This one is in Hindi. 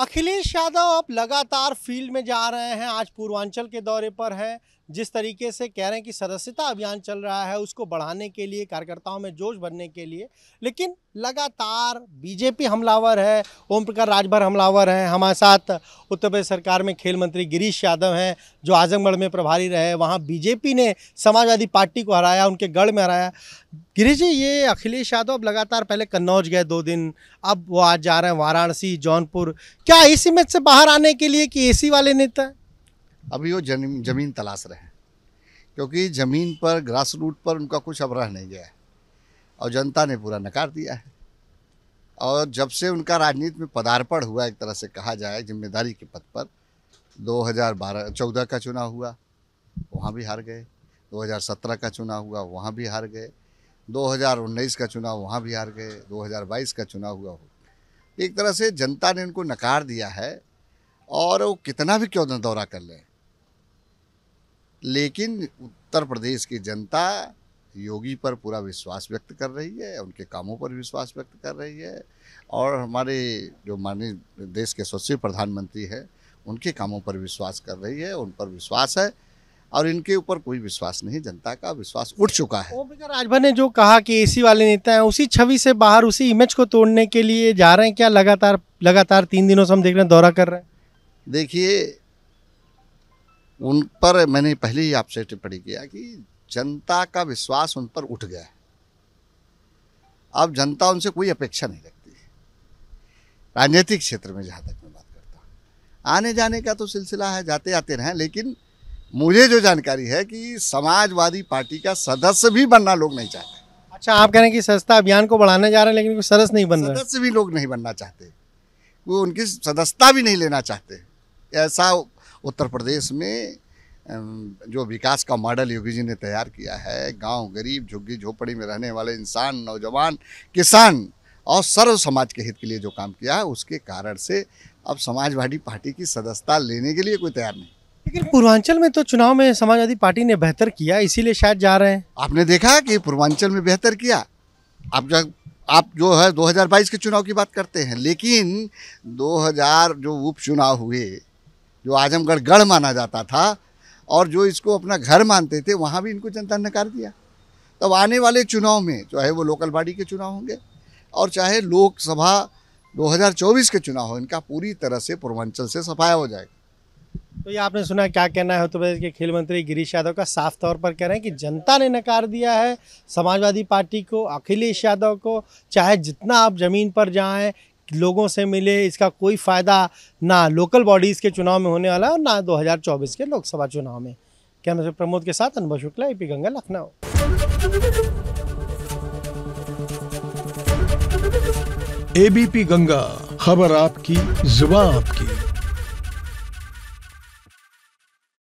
अखिलेश यादव आप लगातार फील्ड में जा रहे हैं आज पूर्वांचल के दौरे पर हैं जिस तरीके से कह रहे हैं कि सदस्यता अभियान चल रहा है उसको बढ़ाने के लिए कार्यकर्ताओं में जोश भरने के लिए लेकिन लगातार बीजेपी हमलावर है ओम प्रकाश राजभर हमलावर हैं हमारे साथ उत्तर प्रदेश सरकार में खेल मंत्री गिरीश यादव हैं जो आजमगढ़ में प्रभारी रहे वहाँ बीजेपी ने समाजवादी पार्टी को हराया उनके गढ़ में हराया गिरीश जी ये अखिलेश यादव अब लगातार पहले कन्नौज गए दो दिन अब वो आज जा रहे हैं वाराणसी जौनपुर क्या इस इमेज से बाहर आने के लिए कि ए वाले नेता अभी वो जमीन तलाश रहे हैं क्योंकि ज़मीन पर ग्रास रूट पर उनका कुछ अब रह नहीं गया है और जनता ने पूरा नकार दिया है और जब से उनका राजनीति में पदार्पण हुआ एक तरह से कहा जाए जिम्मेदारी के पद पर 2012 14 का चुनाव हुआ वहाँ भी हार गए 2017 का चुनाव हुआ वहाँ भी हार गए 2019 का चुनाव वहाँ भी हार गए 2022 का चुनाव हुआ हो एक तरह से जनता ने उनको नकार दिया है और वो कितना भी क्यों दौरा कर लें लेकिन उत्तर प्रदेश की जनता योगी पर पूरा विश्वास व्यक्त कर रही है उनके कामों पर विश्वास व्यक्त कर रही है और हमारे जो माननीय देश के सचिव प्रधानमंत्री हैं उनके कामों पर विश्वास कर रही है उन पर विश्वास है और इनके ऊपर कोई विश्वास नहीं जनता का विश्वास उठ चुका है राजभर ने जो कहा कि एसी वाले नेता हैं उसी छवि से बाहर उसी इमेज को तोड़ने के लिए जा रहे हैं क्या लगातार लगातार तीन दिनों से हम देख रहे हैं दौरा कर रहे हैं देखिए उन पर मैंने पहले ही आपसे टिप्पणी किया कि जनता का विश्वास उन पर उठ गया है अब जनता उनसे कोई अपेक्षा नहीं रखती है राजनीतिक क्षेत्र में जहाँ तक मैं बात करता हूँ आने जाने का तो सिलसिला है जाते आते रहें लेकिन मुझे जो जानकारी है कि समाजवादी पार्टी का सदस्य भी बनना लोग नहीं चाहते अच्छा आप कह रहे हैं कि सस्ता अभियान को बढ़ाने जा रहे हैं लेकिन सदस्य नहीं बन सदस्य भी लोग नहीं बनना चाहते वो उनकी सदस्यता भी नहीं लेना चाहते ऐसा उत्तर प्रदेश में जो विकास का मॉडल योगी जी ने तैयार किया है गांव गरीब झुग्गी झोपड़ी में रहने वाले इंसान नौजवान किसान और सर्व समाज के हित के लिए जो काम किया है उसके कारण से अब समाजवादी पार्टी की सदस्यता लेने के लिए कोई तैयार नहीं लेकिन पूर्वांचल में तो चुनाव में समाजवादी पार्टी ने बेहतर किया इसीलिए शायद जा रहे हैं आपने देखा कि पूर्वांचल में बेहतर किया आप जब आप जो है 2022 के चुनाव की बात करते हैं लेकिन 2000 जो उपचुनाव हुए जो आजमगढ़ गढ़ माना जाता था और जो इसको अपना घर मानते थे वहाँ भी इनको जनता ने नकार दिया तब तो आने वाले चुनाव में चाहे वो लोकल बॉडी के चुनाव होंगे और चाहे लोकसभा 2024 के चुनाव हो इनका पूरी तरह से पूर्वांचल से सफाया हो जाएगा तो ये आपने सुना क्या कहना है उत्तर प्रदेश के खेल मंत्री गिरीश यादव का साफ तौर पर कह रहे हैं कि जनता ने नकार दिया है समाजवादी पार्टी को अखिलेश यादव को चाहे जितना आप ज़मीन पर जाएं लोगों से मिले इसका कोई फ़ायदा ना लोकल बॉडीज़ के चुनाव में होने वाला और ना 2024 के लोकसभा चुनाव में कैमरा प्रमोद के साथ अनुभव शुक्ला ए गंगा लखनऊ एबीपी गंगा खबर आपकी जुबा आपकी